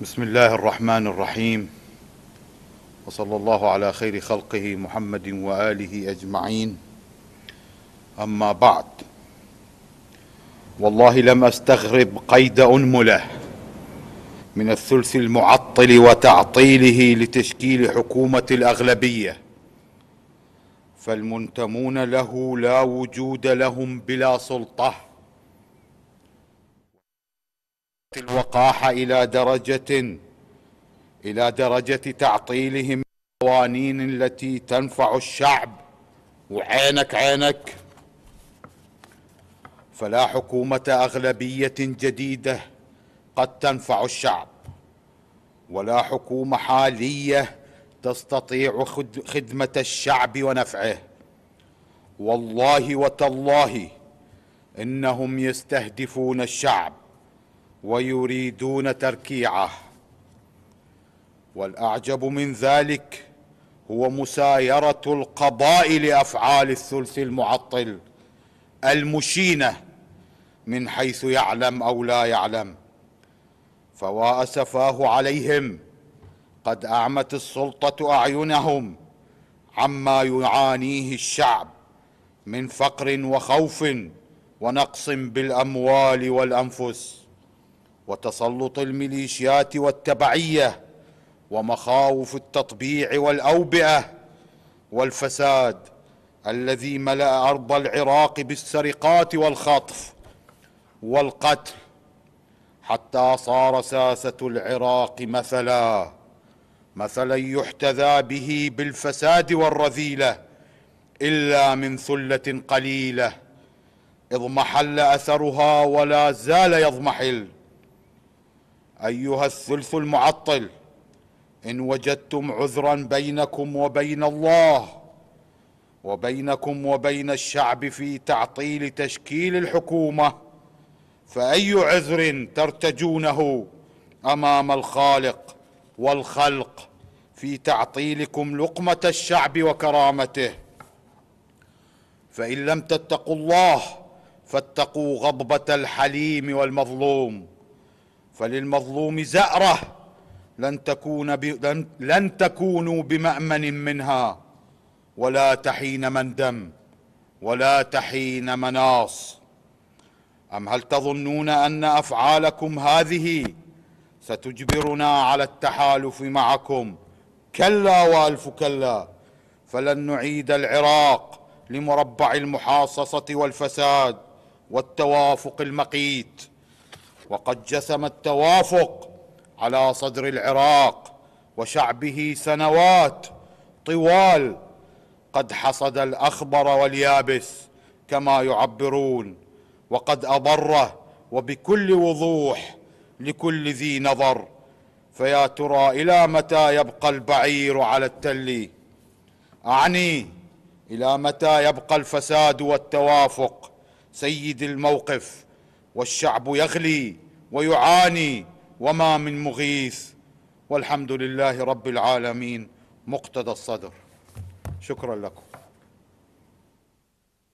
بسم الله الرحمن الرحيم وصلى الله على خير خلقه محمد واله اجمعين اما بعد والله لم استغرب قيد انمله من الثلث المعطل وتعطيله لتشكيل حكومه الاغلبيه فالمنتمون له لا وجود لهم بلا سلطه الوقاحة إلى درجة إلى درجة تعطيلهم القوانين التي تنفع الشعب وعينك عينك فلا حكومة أغلبية جديدة قد تنفع الشعب ولا حكومة حالية تستطيع خدمة الشعب ونفعه والله وتالله إنهم يستهدفون الشعب ويريدون تركيعه والاعجب من ذلك هو مسايره القضاء لافعال الثلث المعطل المشينه من حيث يعلم او لا يعلم فوا اسفاه عليهم قد اعمت السلطه اعينهم عما يعانيه الشعب من فقر وخوف ونقص بالاموال والانفس وتسلط الميليشيات والتبعيه ومخاوف التطبيع والاوبئه والفساد الذي ملا ارض العراق بالسرقات والخطف والقتل حتى صار ساسه العراق مثلا مثلا يحتذى به بالفساد والرذيله الا من ثله قليله اضمحل اثرها ولا زال يضمحل أيها الثلث المعطل إن وجدتم عذرا بينكم وبين الله وبينكم وبين الشعب في تعطيل تشكيل الحكومة فأي عذر ترتجونه أمام الخالق والخلق في تعطيلكم لقمة الشعب وكرامته فإن لم تتقوا الله فاتقوا غضبة الحليم والمظلوم فللمظلوم زأرة لن, تكون ب... لن... لن تكونوا بمأمن منها ولا تحين مندم ولا تحين مناص أم هل تظنون أن أفعالكم هذه ستجبرنا على التحالف معكم كلا والف كلا فلن نعيد العراق لمربع المحاصصه والفساد والتوافق المقيت وقد جسم التوافق على صدر العراق وشعبه سنوات طوال قد حصد الاخبر واليابس كما يعبرون وقد ابره وبكل وضوح لكل ذي نظر فيا ترى الى متى يبقى البعير على التل اعني الى متى يبقى الفساد والتوافق سيد الموقف والشعب يغلي ويعاني وما من مغيث والحمد لله رب العالمين مقتضى الصدر شكرا لكم